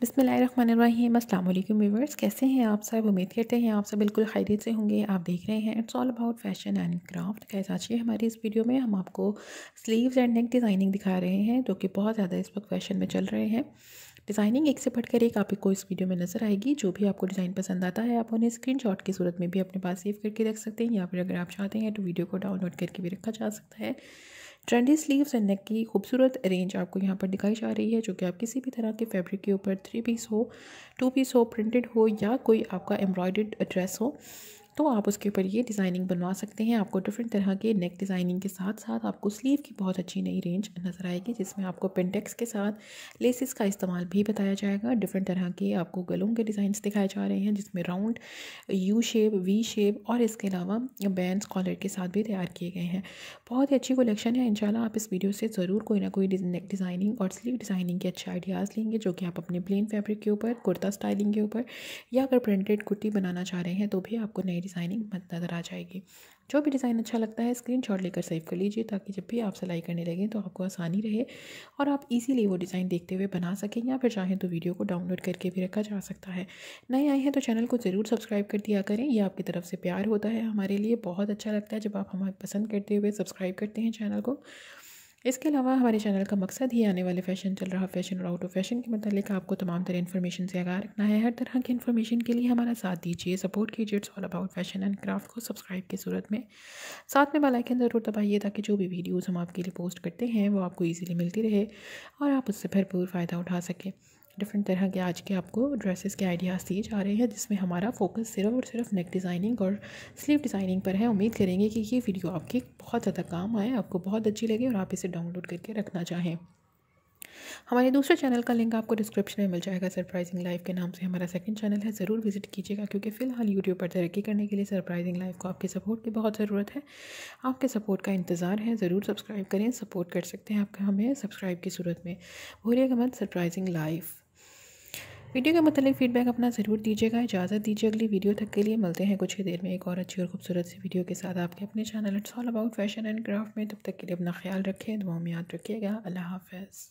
बिसमीम अल्लाम कैसे हैं आप सब उम्मीद करते हैं आप सब बिल्कुल खैरियत से होंगे आप देख रहे हैं it's all about fashion and craft कैसा चाहिए हमारी इस वीडियो में हम आपको स्लीव्स एंड नेक डिज़ाइनिंग दिखा रहे हैं जो कि बहुत ज़्यादा इस वक्त फैशन में चल रहे हैं डिज़ाइनिंग एक से बढ़कर एक आपको इस वीडियो में नज़र आएगी जो भी आपको डिज़ाइन पसंद आता है आप उन्हें स्क्रीन शॉट की सूरत में भी अपने पास सेव करके रख सकते हैं या फिर अगर आप चाहते हैं तो वीडियो को डाउनलोड करके भी रखा जा सकता है ट्रेंडी स्लीव्स एंड नेक की खूबसूरत रेंज आपको यहाँ पर दिखाई जा रही है जो कि आप किसी भी तरह के फैब्रिक के ऊपर थ्री पीस हो टू पीस हो प्रिंटेड हो या कोई आपका एम्ब्रॉयड ड्रेस हो तो आप उसके ऊपर ये डिज़ाइनिंग बनवा सकते हैं आपको डिफरेंट तरह के नेक डिज़ाइनिंग के साथ साथ आपको स्लीव की बहुत अच्छी नई रेंज नज़र आएगी जिसमें आपको पेंटेक्स के साथ लेसिस का इस्तेमाल भी बताया जाएगा डिफरेंट तरह के आपको गलों के डिज़ाइंस दिखाए जा रहे हैं जिसमें round U shape V shape और इसके अलावा बैंड कॉलर के साथ भी तैयार किए गए हैं बहुत ही अच्छी कलेक्शन है इनशाला आप इस वीडियो से ज़रूर कोई ना कोई नेक डिज़ाइनिंग और स्लीव डिज़ाइनिंग के अच्छे आइडियाज़ लेंगे जो कि आप अपने प्लेन फैब्रिक के ऊपर कुर्ता स्टाइलिंग के ऊपर या अगर प्रिंटेड कुर्ती बनाना चाह रहे हैं तो भी आपको नई की साइनिंग नज़र आ जाएगी जो भी डिज़ाइन अच्छा लगता है स्क्रीन शॉट लेकर सेव कर लीजिए ताकि जब भी आप सिलाई करने लगें तो आपको आसानी रहे और आप इजीली वो डिज़ाइन देखते हुए बना सकें या फिर चाहें तो वीडियो को डाउनलोड करके भी रखा जा सकता है नए आए हैं तो चैनल को ज़रूर सब्सक्राइब कर दिया करें यह आपकी तरफ से प्यार होता है हमारे लिए बहुत अच्छा लगता है जब आप हमें पसंद करते हुए सब्सक्राइब करते हैं चैनल को इसके अलावा हमारे चैनल का मकसद ही आने वाले फ़ैशन चल रहा फ़ैशन और आउट ऑफ फैशन के मतलब आपको तमाम तरह इन्फॉर्मेशन से आगा रखना है हर तरह की इन्फॉर्मेशन के लिए हमारा साथ दीजिए सपोर्ट कीजिए it's all about fashion and craft को सब्सक्राइब की सूरत में साथ में बालाइकन ज़रूर दबाइए ताकि जो भी वीडियोज़ हम आपके लिए पोस्ट करते हैं वो आपको ईजिली मिलती रहे और आप उससे भरपूर फ़ायदा उठा सकें डिफरेंट तरह के आज के आपको ड्रेसेस के आइडियाज़ दिए जा रहे हैं जिसमें हमारा फोकस सिर्फ और सिर्फ नेक डिज़ाइनिंग और स्लीव डिज़ाइनिंग पर है उम्मीद करेंगे कि ये वीडियो आपके बहुत ज़्यादा काम आए आपको बहुत अच्छी लगे और आप इसे डाउनलोड करके रखना चाहें हमारे दूसरे चैनल का लिंक आपको डिस्क्रिप्शन में मिल जाएगा सरप्राइजिंग लाइफ के नाम से हमारा सेकंड चैनल है ज़रूर विजिट कीजिएगा क्योंकि फ़िलहाल यूट्यूब पर तरक्की करने के लिए सरप्राइजिंग लाइफ को आपके सपोर्ट की बहुत ज़रूरत है आपके सपोर्ट का इंतज़ार है ज़रूर सब्सक्राइब करें सपोर्ट कर सकते हैं आपका हमें सब्सक्राइब की सूरत में भूलिएगा मत सरप्राइजिंग लाइफ वीडियो के मतलब फीडबैक अपना ज़रूर दीजिएगा इजाज़त दीजिए अगली वीडियो तक के लिए मिलते हैं कुछ ही देर में एक और अच्छी और खूबसूरत सी वीडियो के साथ आपके अपने channel it's all about fashion and craft में तब तक के लिए अपना ख्याल रखें दुआ में याद रखिएगा अल्लाह हाफ